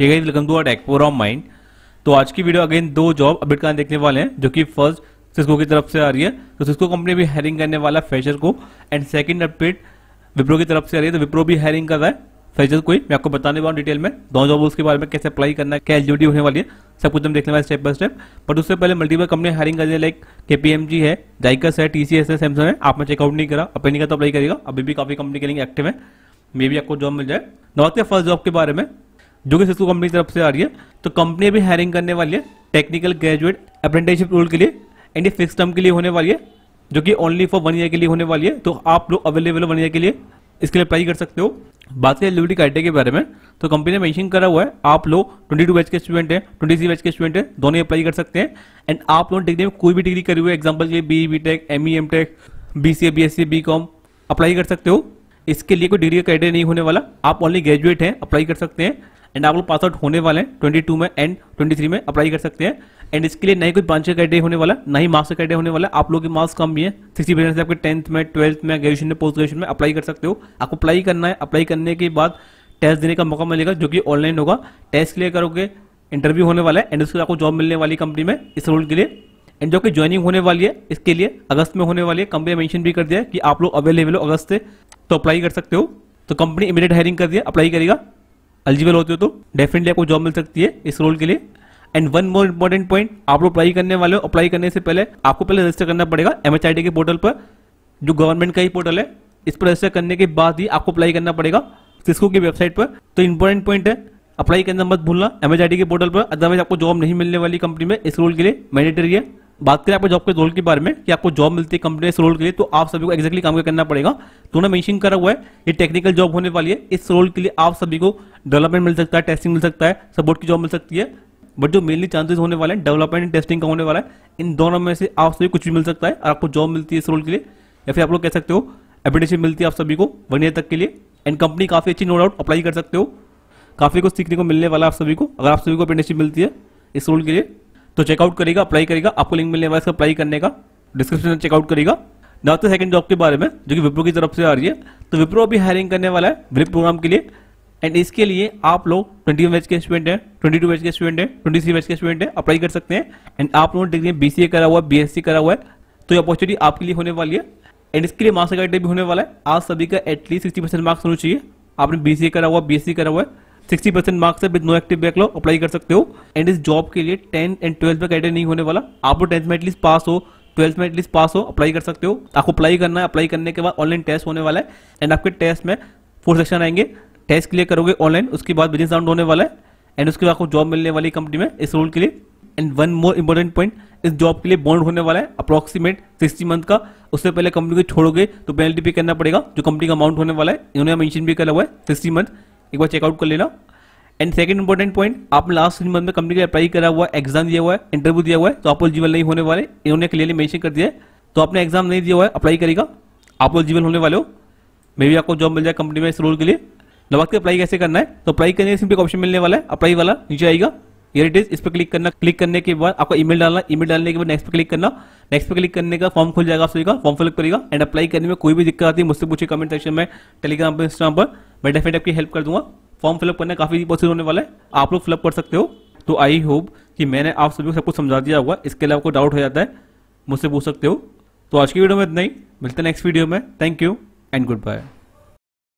ये guys welcome to R tech forum mind तो आज की वीडियो अगेन दो जॉब अपडेट करने देखने वाले हैं जो कि फर्स्ट सिस्को की तरफ से आ रही है तो सिस्को कंपनी भी हायरिंग करने वाला फ्रेशर को एंड सेकंड अपडेट विप्रो की तरफ से आ रही है तो विप्रो भी हायरिंग कर रहा है फ्रेशर को ही मैं आपको बताने वाला डिटेल में दो जॉब उसके बारे में कैसे अप्लाई करना है क्या एलिजिबिलिटी होने वाली है सब कुछ हम देखने वाले स्टेप बाय स्टेप बट उससे पहले मल्टीपल कंपनी हायरिंग कर रही है लाइक केपीएमजी है जाइकस है टीसीएस है सैमसंग है आपने चेकआउट नहीं करा अपने नहीं करा तो अप्लाई करेगा अभी भी काफी कंपनी के लिए एक्टिव है मे भी आपको जॉब मिल जाए नॉर्थ के फर्स्ट जॉब के बारे में जो कि सिस्को कंपनी की तरफ से आ रही है तो कंपनी अभी हायरिंग करने वाली है टेक्निकल ग्रेजुएट अप्रेंटिसशिप रोल के लिए एंड ये फिक्स टर्म के लिए होने वाली है जो कि ओनली फॉर वन ईयर के लिए होने वाली है तो आप लोग अवेलेबल वन ईयर के लिए इसके लिए अप्लाई कर सकते हो बात करें एलिबिलिटी क्राइटेरिया के बारे में तो कंपनी ने मैंशन करा हुआ है आप लोग ट्वेंटी टू बैच के स्टूडेंट हैं थ्री बैच के स्टूडेंट हैं दोनों अप्लाई कर सकते हैं एंड आप लोग डिग्री में कोई भी डिग्री करी हुई है एग्जाम्पल के लिए B B tech M E M tech B C A B S C B com apply कर सकते हो इसके लिए कोई डिग्री का क्राइटेरिया नहीं होने वाला आप ओनली ग्रेजुएट हैं अप्लाई कर सकते हैं एंड आप लोग पास आउट होने वाले हैं ट्वेंटी टू में एंड ट्वेंटी थ्री में अप्लाई कर सकते हैं एंड इसके लिए नहीं कोई ब्रांच का कैटे होने वाला ना ही मार्क्स का कैटे होने वाला आप लोग के मार्क्स कम भी है सिक्सटी परसेंट से आपके टेंथ में ट्वेल्थ में ग्रेजुएशन में पोस्ट ग्रेजुएशन में अप्लाई कर सकते हो आपको अप्लाई करना है अप्लाई करने के बाद टेस्ट देने का मौका मिलेगा जो कि ऑनलाइन होगा टेस्ट क्लियर करोगे इंटरव्यू होने वाला है एंड उसके आपको जॉब मिलने वाली कंपनी में इस रोल के लिए एंड जो कि ज्वाइनिंग होने वाली है इसके लिए अगस्त में होने वाली है कंपनी ने मेंशन भी कर दिया कि आप लोग अवेलेबल हो अगस्त से तो अप्लाई कर सकते हो तो कंपनी इमीडिएट हायरिंग कर दिया अप्लाई करेगा एलिजिबल होते हो तो डेफिनेटली आपको जॉब मिल सकती है इस रोल के लिए and one more important point आप लोग अप्लाई करने वाले हो अप्लाई करने से पहले आपको पहले रजिस्टर करना पड़ेगा एमएचआईडी के पोर्टल पर जो गवर्नमेंट का ही पोर्टल है इस पर रजिस्टर करने के बाद ही आपको अप्लाई करना पड़ेगा सिस्को की वेबसाइट पर तो इंपॉर्टेंट पॉइंट है अप्लाई करना मत भूलना एमएचआईडी के पोर्टल पर अदरवाइज आपको जॉब नहीं मिलने वाली कंपनी में इस रोल के लिए मैंडेटरी है बात करें आपको जॉब के रोल के बारे में कि आपको जॉब मिलती है कंपनी इस रोल के लिए तो आप सभी को एक्जैक्टली काम करना पड़ेगा तो उन्होंने मैंशन करा हुआ है ये टेक्निकल जॉब होने वाली है इस रोल के लिए आप सभी को डेवलपमेंट मिल सकता है टेस्टिंग मिल सकता है सपोर्ट की जॉब मिल सकती है बट जो मेनली चांसेस होने वाले हैं डेवलपमेंट टेस्टिंग का होने वाला है इन दोनों में से आप सभी कुछ भी मिल सकता है आपको जॉब मिलती है इस रोल के लिए या फिर आप लोग कह सकते हो एप्लीकेशन मिलती है आप सभी को वन ईयर तक के लिए एंड कंपनी काफ़ी अच्छी नो डाउट अप्लाई कर सकते हो काफ़ी कुछ सीखने को मिलने वाला है आप सभी को अगर आप सभी को अप्रेंटिसशिप मिलती है इस रोल के लिए तो चेकआउट करेगा अप्लाई करेगा आपको लिंक मिलने वाला इसका अप्लाई करने का डिस्क्रिप्शन में चेकआउट करेगा नाथ सेकंड जॉब के बारे में जो कि विप्रो की तरफ से आ रही है तो विप्रो अभी हायरिंग करने वाला है विप प्रोग्राम के लिए एंड इसके लिए आप लोग ट्वेंटी वन के स्टूडेंट हैं ट्वेंटी टू के स्टूडेंट हैं ट्वेंटी थ्री के स्टूडेंट हैं अप्लाई कर सकते हैं एंड आप लोगों ने डिग्री बी सी ए करा हुआ है बी एस सी करा हुआ है तो ये अपॉर्चुनिटी आपके लिए होने वाली है एंड इसके लिए मास्टर गाइड भी होने वाला है आज सभी का एटलीस्ट सिक्सटी परसेंट मार्क्स होना चाहिए आपने बी सी ए करा हुआ बी एस सी करा हुआ है सिक्सटी परसेंट मार्क्स है with no active backlog apply कर सकते हो एंड इस जॉब के लिए टेंथ एंड ट्वेल्थ में कैटेगरी नहीं होने वाला आपको टेंथ में एटलीस्ट पास हो ट्वेल्थ में एटलीस्ट पास हो अप्लाई कर सकते हो आपको अप्लाई करना है अप्लाई करने के बाद ऑनलाइन टेस्ट होने वाला है एंड आपके टेस्ट में फोर सेक्शन आएंगे टेस्ट क्लियर करोगे ऑनलाइन उसके बाद बिजनेस राउंड होने वाला है एंड उसके बाद आपको जॉब मिलने वाली कंपनी में इस रोल के लिए and one more important point इस जॉब के लिए बॉन्ड होने वाला है अप्रॉक्सीमेट सिक्सटी मंथ का उससे पहले कंपनी को छोड़ोगे तो पेनल्टी पे करना पड़ेगा जो कंपनी का अमाउंट होने वाला है इन्होंने मेंशन भी करा हुआ है सिक्सटी मंथ एक बार चेकआउट कर लेना एंड सेकंड इंपॉर्टेंट पॉइंट आपने लास्ट सिक्स मंथ में कंपनी का अप्लाई करा हुआ एग्जाम दिया हुआ है इंटरव्यू दिया हुआ है तो आप एलिजिबल नहीं होने वाले इन्होंने क्लियरली मैंशन कर दिया है तो आपने एग्जाम नहीं दिया हुआ है अप्लाई करेगा आप एलिजिबल होने वाले हो मे भी आपको जॉब मिल जाए कंपनी में इस रोल के लिए लवाद अप्लाई कैसे करना है तो अप्लाई करने भी ऑप्शन मिलने वाला है अप्लाई वाला नीचे आएगा ये इट इज इस पर क्लिक करना क्लिक करने के बाद आपका ईमेल डालना ईमेल डालने के बाद नेक्स्ट पे क्लिक करना नेक्स्ट पे क्लिक करने का फॉर्म खुल जाएगा आप सभी का फॉर्म फिलअप करेगा एंड अप्लाई करने में कोई भी दिक्कत आती है मुझसे पूछे कमेंट सेक्शन में टेलीग्राम पर इंस्टाग्राम पर मैं डेफिनेट आपकी हेल्प कर दूंगा फॉर्म फिलअप करना काफी पॉसिबल होने वाला है आप लोग फिलअप कर सकते हो तो आई होप कि मैंने आप सभी को सब कुछ समझा दिया होगा इसके अलावा आपको डाउट हो जाता है मुझसे पूछ सकते हो तो आज की वीडियो में इतना ही मिलते हैं नेक्स्ट वीडियो में thank you and good bye